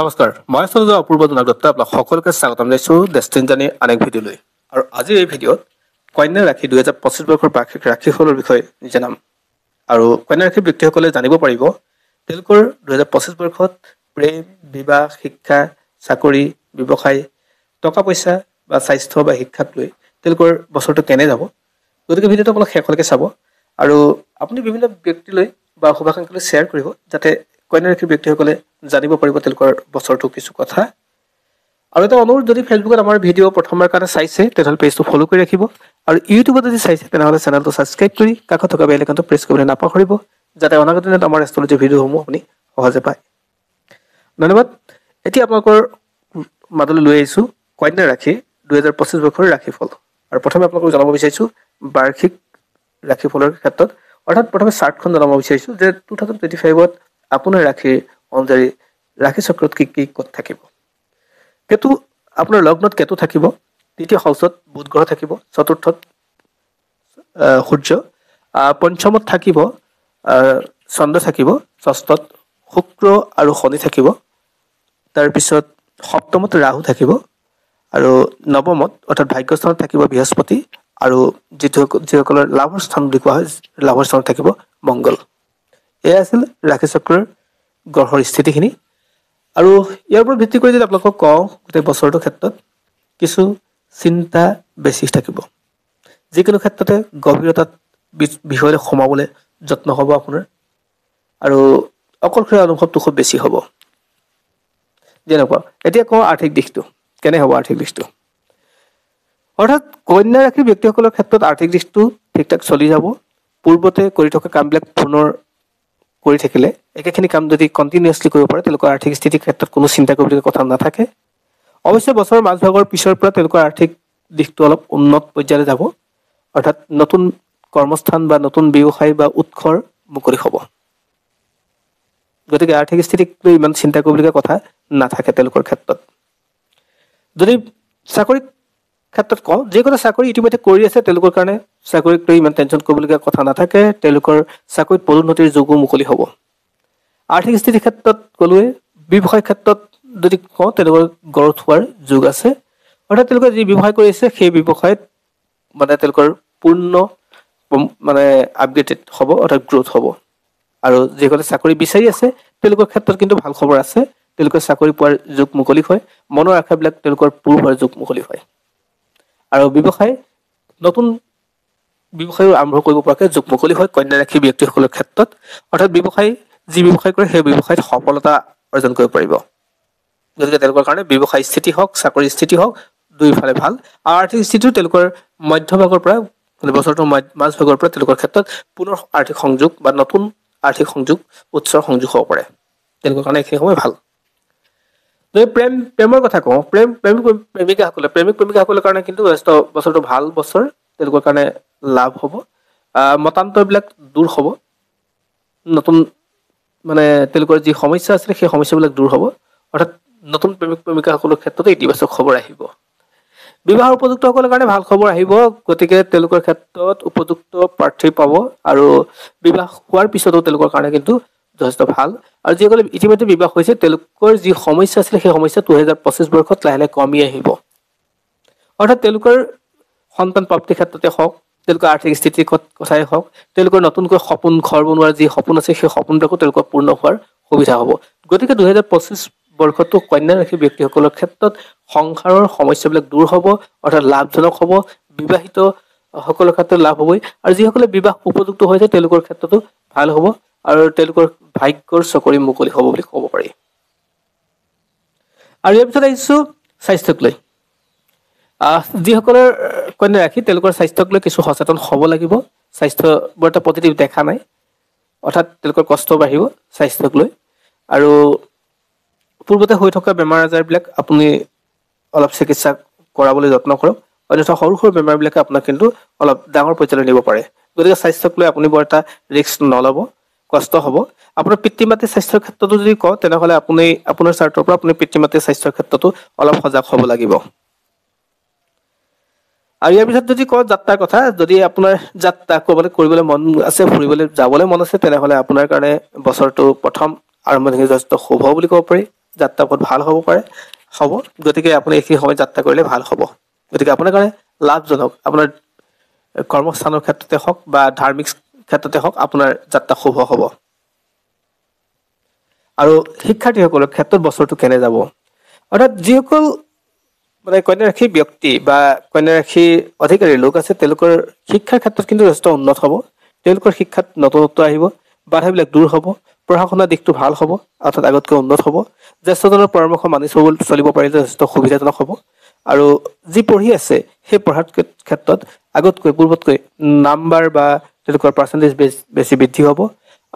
নমস্কাৰ মই আছিলোঁ অপূৰ্ব জনা দত্ত আপোনাক সকলোকে স্বাগতম জনাইছোঁ ডেষ্টিন জানি আন এক ভিডিঅ'লৈ আৰু আজিৰ এই ভিডিঅ'ত কন্যা ৰাখি দুহেজাৰ পঁচিছ বৰ্ষৰ বাৰ্ষিক ৰাখিসকলৰ বিষয়ে জনাম আৰু কন্যা ৰাখি ব্যক্তিসকলে জানিব পাৰিব তেওঁলোকৰ দুহেজাৰ পঁচিছ বৰ্ষত প্ৰেম বিবাহ শিক্ষা চাকৰি ব্যৱসায় টকা পইচা বা স্বাস্থ্য বা শিক্ষাক লৈ তেওঁলোকৰ বছৰটো কেনে যাব গতিকে ভিডিঅ'টো অলপ শেষলৈকে চাব আৰু আপুনি বিভিন্ন ব্যক্তিলৈ বা শুভাকাংক্ষীলৈ শ্বেয়াৰ কৰিব যাতে কন্যা কন্যাশীৰ ব্যক্তিসকলে জানিব পাৰিব তেওঁলোকৰ বছৰটো কিছু কথা আৰু এটা অনুৰোধ যদি ফেচবুকত আমাৰ ভিডিঅ' প্ৰথমবাৰ কাৰণে চাইছে তেনেহ'লে পেজটো ফ'ল' কৰি ৰাখিব আৰু ইউটিউবত যদি চাইছে তেনেহ'লে চেনেলটো ছাবস্ক্ৰাইব কৰি কাষত থকা বেল একাউণ্টটো প্ৰেছ কৰিবলৈ নাপাহৰিব যাতে অনাগত দিনত আমাৰ এষ্ট্ৰলজি ভিডিঅ'সমূহ আপুনি সহজে পায় ধন্যবাদ এতিয়া আপোনালোকৰ মাজলৈ লৈ আহিছোঁ কন্যা ৰাখিৰ দুহেজাৰ পঁচিছ বছৰৰ ৰাখিফল আৰু প্ৰথমে আপোনালোকক জনাব বিচাৰিছোঁ বাৰ্ষিক ৰাখিফলৰ ক্ষেত্ৰত অৰ্থাৎ প্ৰথমে চাৰ্টখন জনাব বিচাৰিছোঁ যে টু থাউজেণ্ড টুৱেণ্টি ফাইভত আপোনাৰ ৰাশিৰ অনুযায়ী ৰাশি চক্ৰত কি কি ক'ত থাকিব কেতু আপোনাৰ লগ্নত কেতু থাকিব তৃতীয় হাউচত বুধ গ্ৰহ থাকিব চতুৰ্থত সূৰ্য পঞ্চমত থাকিব চন্দ্ৰ থাকিব ষষ্ঠত শুক্ৰ আৰু শনি থাকিব তাৰপিছত সপ্তমত ৰাহু থাকিব আৰু নৱমত অৰ্থাৎ ভাগ্যস্থানত থাকিব বৃহস্পতি আৰু যিটো যিসকলৰ লাভৰ স্থান বুলি কোৱা হয় লাভৰ স্থানত থাকিব মংগল এয়া আছিল ৰাশি চক্ৰৰ গ্ৰহৰ স্থিতিখিনি আৰু ইয়াৰ ওপৰত ভিত্তি কৰি যদি আপোনালোকক কওঁ গোটেই বছৰটোৰ ক্ষেত্ৰত কিছু চিন্তা বেছি থাকিব যিকোনো ক্ষেত্ৰতে গভীৰতাত বিষয়লৈ সোমাবলৈ যত্ন হ'ব আপোনাৰ আৰু অকলশৰীয়া অনুভৱটো খুব বেছি হ'ব যেনেকুৱা এতিয়া কওঁ আৰ্থিক দিশটো কেনে হ'ব আৰ্থিক দিশটো অৰ্থাৎ কন্যা ৰাশিৰ ব্যক্তিসকলৰ ক্ষেত্ৰত আৰ্থিক দিশটো ঠিক ঠাক চলি যাব পূৰ্বতে কৰি থকা কামবিলাক পুনৰ কৰি থাকিলে একেখিনি কাম যদি কণ্টিনিউছলি কৰিব পাৰে তেওঁলোকৰ আৰ্থিক স্থিতিৰ ক্ষেত্ৰত কোনো চিন্তা কৰিবলগীয়া কথা নাথাকে অৱশ্যে বছৰৰ মাজভাগৰ পিছৰ পৰা তেওঁলোকৰ আৰ্থিক দিশটো অলপ উন্নত পৰ্যায়লৈ যাব অৰ্থাৎ নতুন কৰ্মস্থান বা নতুন ব্যৱসায় বা উৎসৰ মুকলি হ'ব গতিকে আৰ্থিক স্থিতিক লৈ ইমান চিন্তা কৰিবলগীয়া কথা নাথাকে তেওঁলোকৰ ক্ষেত্ৰত যদি চাকৰি ক্ষেত্ৰত কওঁ যিকোনো চাকৰি ইতিমধ্যে কৰি আছে তেওঁলোকৰ কাৰণে চাকৰিক লৈ ইমান টেনশ্যন কৰিবলগীয়া কথা নাথাকে তেওঁলোকৰ চাকৰিত পদোন্নতিৰ যোগো মুকলি হ'ব আৰ্থিক স্থিতিৰ ক্ষেত্ৰত ক'লোৱে ব্যৱসায় ক্ষেত্ৰত যদি কওঁ তেওঁলোকৰ গ্ৰথ হোৱাৰ যোগ আছে অৰ্থাৎ তেওঁলোকে যি ব্যৱসায় কৰি আছে সেই ব্যৱসায়ত মানে তেওঁলোকৰ পূৰ্ণ মানে আপগ্ৰেডেড হ'ব অৰ্থাৎ গ্ৰ'থ হ'ব আৰু যিসকলে চাকৰি বিচাৰি আছে তেওঁলোকৰ ক্ষেত্ৰত কিন্তু ভাল খবৰ আছে তেওঁলোকে চাকৰি পোৱাৰ যোগ মুকলি হয় মনৰ আশাবিলাক তেওঁলোকৰ পূৰ হোৱাৰ যোগ মুকলি হয় আৰু ব্যৱসায় নতুন ব্যৱসায়ো আৰম্ভ কৰিব পৰাকৈ যোগ মুকলি হয় কন্যা ৰাখি ব্যক্তিসকলৰ ক্ষেত্ৰত অৰ্থাৎ ব্যৱসায় যি ব্যৱসায় কৰে সেই ব্যৱসায়ত সফলতা অৰ্জন কৰিব পাৰিব গতিকে তেওঁলোকৰ কাৰণে ব্যৱসায় স্থিতি হওক চাকৰি স্থিতি হওক দুয়োফালে ভাল আৰু আৰ্থিক স্থিতিও তেওঁলোকৰ মধ্যভাগৰ পৰা মানে বছৰটোৰ মাজভাগৰ পৰা তেওঁলোকৰ ক্ষেত্ৰত পুনৰ আৰ্থিক সংযোগ বা নতুন আৰ্থিক সংযোগ উৎসৰ সংযোগ হ'ব পাৰে তেওঁলোকৰ কাৰণে এইখিনি সময় ভাল যদি প্ৰেম প্ৰেমৰ কথা কওঁ প্ৰেম প্ৰেমিক প্ৰেমিকাসকলে প্ৰেমিক প্ৰেমিকাসকলৰ কাৰণে কিন্তু জ্যেষ্ঠ বছৰটো ভাল বছৰ তেওঁলোকৰ কাৰণে লাভ হ'ব মতান্তৰবিলাক দূৰ হ'ব নতুন মানে তেওঁলোকৰ যি সমস্যা আছিলে সেই সমস্যাবিলাক দূৰ হ'ব অৰ্থাৎ নতুন প্ৰেমিক প্ৰেমিকাসকলৰ ক্ষেত্ৰতে ইতিবাচক খবৰ আহিব বিবাহৰ উপযুক্তসকলৰ কাৰণে ভাল খবৰ আহিব গতিকে তেওঁলোকৰ ক্ষেত্ৰত উপযুক্ত প্ৰাৰ্থী পাব আৰু বিবাহ হোৱাৰ পিছতো তেওঁলোকৰ কাৰণে কিন্তু যথেষ্ট ভাল আৰু যিসকলে ইতিমধ্যে বিবাহ হৈছে তেওঁলোকৰ যি সমস্যা আছিলে সেই সমস্যা দুহেজাৰ পঁচিছ বৰ্ষত লাহে লাহে কমি আহিব অৰ্থাৎ তেওঁলোকৰ সন্তান প্ৰাপ্তিৰ ক্ষেত্ৰতে হওক তেওঁলোকৰ আৰ্থিক স্থিতিৰ কথাই হওক তেওঁলোকৰ নতুনকৈ সপোন ঘৰ বনোৱাৰ যি সপোন আছে সেই সপোনবিলাকো তেওঁলোকৰ পূৰ্ণ হোৱাৰ সুবিধা হ'ব গতিকে দুহেজাৰ পঁচিছ বৰ্ষতো কন্যা ৰাশি ব্যক্তিসকলৰ ক্ষেত্ৰত সংসাৰৰ সমস্যাবিলাক দূৰ হ'ব অৰ্থাৎ লাভজনক হ'ব বিবাহিত সকলৰ ক্ষেত্ৰত লাভ হ'বই আৰু যিসকলে বিবাহ উপযুক্ত হৈছে তেওঁলোকৰ ক্ষেত্ৰতো ভাল হ'ব আৰু তেওঁলোকৰ ভাগ্যৰ চকৰি মুকলি হ'ব বুলি ক'ব পাৰি আৰু ইয়াৰ পিছত আহিছোঁ স্বাস্থ্যক লৈ যিসকলৰ কন্যা ৰাখি তেওঁলোকৰ স্বাস্থ্যক লৈ কিছু সচেতন হ'ব লাগিব স্বাস্থ্য বৰ এটা পজিটিভ দেখা নাই অৰ্থাৎ তেওঁলোকৰ কষ্ট বাঢ়িব স্বাস্থ্যক লৈ আৰু পূৰ্বতে হৈ থকা বেমাৰ আজাৰবিলাক আপুনি অলপ চিকিৎসা কৰাবলৈ যত্ন কৰক অন্যথা সৰু সৰু বেমাৰবিলাকে আপোনাক কিন্তু অলপ ডাঙৰ পৰ্যায়লৈ নিব পাৰে গতিকে স্বাস্থ্যক লৈ আপুনি বৰ এটা ৰিস্ক নল'ব কষ্ট হ'ব আপোনাৰ পিতৃ মাতৃ স্বাস্থ্যৰ ক্ষেত্ৰতো যদি কওঁ তেনেহ'লে আপুনি আপোনাৰ স্বাৰ্থৰ পৰা আপুনি পিতৃ মাতৃ স্বাস্থ্যৰ ক্ষেত্ৰতো অলপ সজাগ হ'ব লাগিব আৰু ইয়াৰ পিছত যদি কওঁ যাত্ৰাৰ কথা যদি আপোনাৰ যাত্ৰা ক'ৰবালৈ কৰিবলৈ মন আছে ফুৰিবলৈ যাবলৈ মন আছে তেনেহ'লে আপোনাৰ কাৰণে বছৰটো প্ৰথম আৰম্ভণি যথেষ্ট শুভ বুলি ক'ব পাৰি যাত্ৰা বহুত ভাল হ'ব পাৰে হ'ব গতিকে আপুনি এইখিনি সময়ত যাত্ৰা কৰিলে ভাল হ'ব গতিকে আপোনাৰ কাৰণে লাভজনক আপোনাৰ কৰ্মস্থানৰ ক্ষেত্ৰতে হওক বা ধাৰ্মিক ক্ষেত্ৰতে হওক আপোনাৰ যাত্ৰা শুভ হ'ব আৰু শিক্ষাৰ্থীসকলৰ ক্ষেত্ৰত বছৰটো কেনে যাব অৰ্থাৎ যিসকল মানে কন্যাৰাশীৰ ব্যক্তি বা কন্যাৰাশীৰ অধিকাৰীৰ লোক আছে তেওঁলোকৰ শিক্ষাৰ ক্ষেত্ৰত কিন্তু যথেষ্ট উন্নত হ'ব তেওঁলোকৰ শিক্ষাত নতুনত্ব আহিব বাধাবিলাক দূৰ হ'ব পঢ়া শুনা দিশটো ভাল হ'ব অৰ্থাৎ আগতকৈ উন্নত হ'ব জ্যেষ্ঠজনৰ পৰামৰ্শ মানি চলিব চলিব পাৰিলে যথেষ্ট সুবিধাজনক হ'ব আৰু যি পঢ়ি আছে সেই পঢ়াৰ ক্ষেত্ৰত আগতকৈ পূৰ্বতকৈ নাম্বাৰ বা তেওঁলোকৰ পাৰ্চেণ্টেজ বেছি বৃদ্ধি হ'ব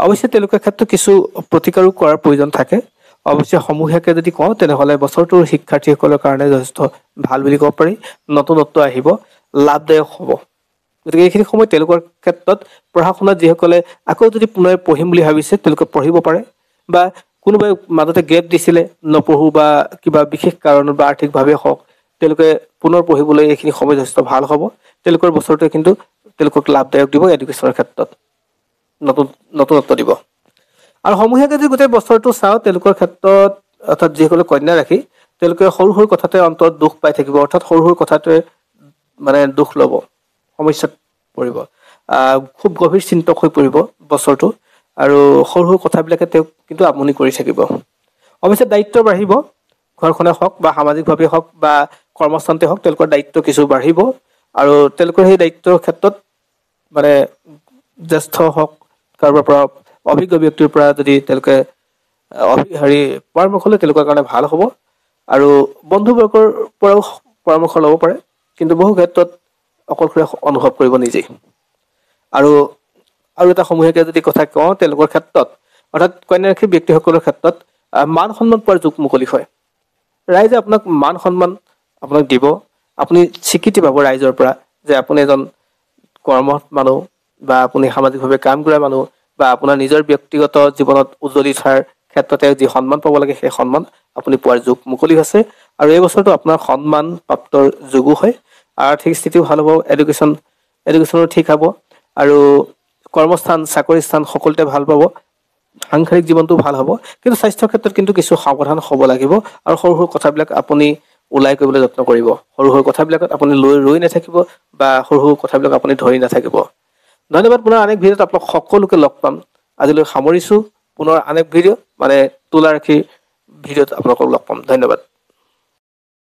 অৱশ্যে তেওঁলোকৰ ক্ষেত্ৰত কিছু প্ৰতিকাৰো কৰাৰ প্ৰয়োজন থাকে অৱশ্যে সমূহীয়াকৈ যদি কওঁ তেনেহ'লে বছৰটোৰ শিক্ষাৰ্থীসকলৰ কাৰণে যথেষ্ট ভাল বুলি ক'ব পাৰি নতুনত্ব আহিব লাভদায়ক হ'ব গতিকে এইখিনি সময় তেওঁলোকৰ ক্ষেত্ৰত পঢ়া শুনাত যিসকলে আকৌ যদি পুনৰ পঢ়িম বুলি ভাবিছে তেওঁলোকে পঢ়িব পাৰে বা কোনোবাই মাজতে গেপ দিছিলে নপঢ়ো বা কিবা বিশেষ কাৰণত বা আৰ্থিকভাৱে হওক তেওঁলোকে পুনৰ পঢ়িবলৈ এইখিনি সময় যথেষ্ট ভাল হ'ব তেওঁলোকৰ বছৰটোৱে কিন্তু তেওঁলোকক লাভদায়ক দিব এডুকেশ্যনৰ ক্ষেত্ৰত নতুন নতুনত্ব দিব আৰু সমূহীয়াকৈ যদি গোটেই বছৰটো চাওঁ তেওঁলোকৰ ক্ষেত্ৰত অৰ্থাৎ যিসকলে কন্যা ৰাখি তেওঁলোকে সৰু সৰু কথাতে অন্তৰত দুখ পাই থাকিব অৰ্থাৎ সৰু সৰু কথাতে মানে দুখ ল'ব সমস্যাত পৰিব খুব গভীৰ চিন্তক হৈ পৰিব বছৰটো আৰু সৰু সৰু কথাবিলাকে তেওঁক কিন্তু আমনি কৰি থাকিব অৱশ্যে দায়িত্ব বাঢ়িব ঘৰখনে হওক বা সামাজিকভাৱে হওক বা কৰ্মস্থানতে হওক তেওঁলোকৰ দায়িত্ব কিছু বাঢ়িব আৰু তেওঁলোকৰ সেই দায়িত্বৰ ক্ষেত্ৰত মানে জ্যেষ্ঠ হওক কাৰোবাৰ পৰা অভিজ্ঞ ব্যক্তিৰ পৰা যদি তেওঁলোকে হেৰি পৰামৰ্শ লয় তেওঁলোকৰ কাৰণে ভাল হ'ব আৰু বন্ধুবৰ্গৰ পৰাও পৰামৰ্শ ল'ব পাৰে কিন্তু বহু ক্ষেত্ৰত অকলশৰে অনুভৱ কৰিব নিজেই আৰু আৰু এটা সমূহীয়াকে যদি কথা কওঁ তেওঁলোকৰ ক্ষেত্ৰত অৰ্থাৎ কন্যাৰাশী ব্যক্তিসকলৰ ক্ষেত্ৰত মান সন্মান পোৱাৰ যুগ মুকলি হয় ৰাইজে আপোনাক মান সন্মান আপোনাক দিব আপুনি স্বীকৃতি পাব ৰাইজৰ পৰা যে আপুনি এজন কৰ্ম মানুহ বা আপুনি সামাজিকভাৱে কাম কৰা মানুহ বা আপোনাৰ নিজৰ ব্যক্তিগত জীৱনত উজ্বলি উঠাৰ ক্ষেত্ৰতে যি সন্মান পাব লাগে সেই সন্মান আপুনি পোৱাৰ যুগ মুকলি হৈছে আৰু এই বছৰটো আপোনাৰ সন্মান প্ৰাপ্তৰ যুগো হয় আৰ্থিক স্থিতিও ভাল হ'ব এডুকেশ্যন এডুকেশ্যনো ঠিক হ'ব আৰু কৰ্মস্থান চাকৰি স্থান সকলোতে ভাল পাব সাংসাৰিক জীৱনটো ভাল হ'ব কিন্তু স্বাস্থ্যৰ ক্ষেত্ৰত কিন্তু কিছু সাৱধান হ'ব লাগিব আৰু সৰু সৰু কথাবিলাক আপুনি ওলাই কৰিবলৈ যত্ন কৰিব সৰু সৰু কথাবিলাকত আপুনি লৈ ৰৈ নাথাকিব বা সৰু সৰু কথাবিলাক আপুনি ধৰি নাথাকিব ধন্যবাদ পুনৰ আন এক ভিডিঅ'ত আপোনাক সকলোকে লগ পাম আজিলৈ সামৰিছোঁ পুনৰ আন এক ভিডিঅ' মানে তোলা ৰাখি ভিডিঅ'ত আপোনালোকক লগ পাম ধন্যবাদ